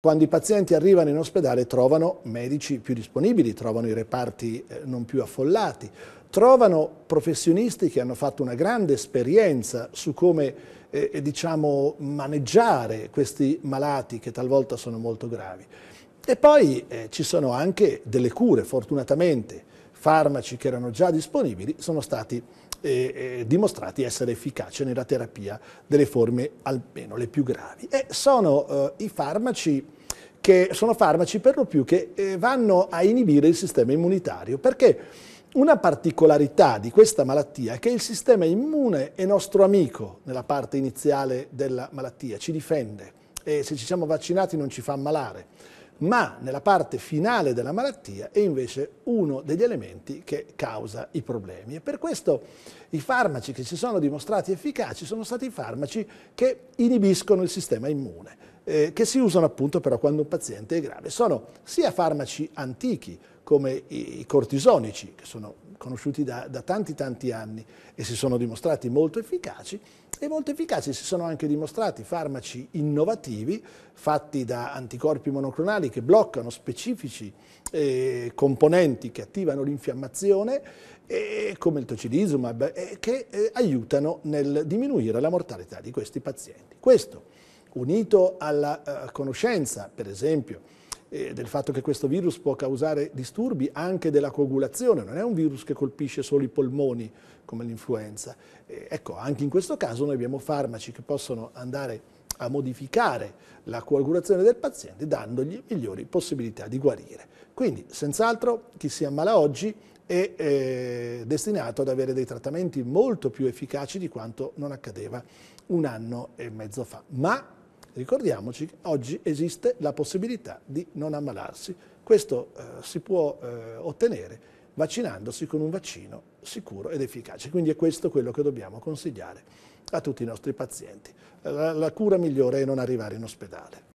Quando i pazienti arrivano in ospedale trovano medici più disponibili, trovano i reparti eh, non più affollati, trovano professionisti che hanno fatto una grande esperienza su come eh, eh, diciamo, maneggiare questi malati che talvolta sono molto gravi. E poi eh, ci sono anche delle cure, fortunatamente farmaci che erano già disponibili sono stati eh, eh, dimostrati essere efficaci nella terapia delle forme almeno le più gravi. E sono eh, i farmaci che sono farmaci per lo più che eh, vanno a inibire il sistema immunitario, perché una particolarità di questa malattia è che il sistema immune è nostro amico nella parte iniziale della malattia, ci difende e se ci siamo vaccinati non ci fa ammalare ma nella parte finale della malattia è invece uno degli elementi che causa i problemi. E per questo i farmaci che si sono dimostrati efficaci sono stati i farmaci che inibiscono il sistema immune eh, che si usano appunto però quando un paziente è grave. Sono sia farmaci antichi come i cortisonici, che sono conosciuti da, da tanti tanti anni e si sono dimostrati molto efficaci, e molto efficaci si sono anche dimostrati farmaci innovativi fatti da anticorpi monoclonali che bloccano specifici eh, componenti che attivano l'infiammazione eh, come il tocilizumab eh, che eh, aiutano nel diminuire la mortalità di questi pazienti. Questo unito alla eh, conoscenza, per esempio, eh, del fatto che questo virus può causare disturbi anche della coagulazione, non è un virus che colpisce solo i polmoni come l'influenza. Eh, ecco, anche in questo caso noi abbiamo farmaci che possono andare a modificare la coagulazione del paziente dandogli migliori possibilità di guarire. Quindi, senz'altro, chi si ammala oggi è eh, destinato ad avere dei trattamenti molto più efficaci di quanto non accadeva un anno e mezzo fa. Ma Ricordiamoci che oggi esiste la possibilità di non ammalarsi. Questo eh, si può eh, ottenere vaccinandosi con un vaccino sicuro ed efficace. Quindi è questo quello che dobbiamo consigliare a tutti i nostri pazienti. La, la cura migliore è non arrivare in ospedale.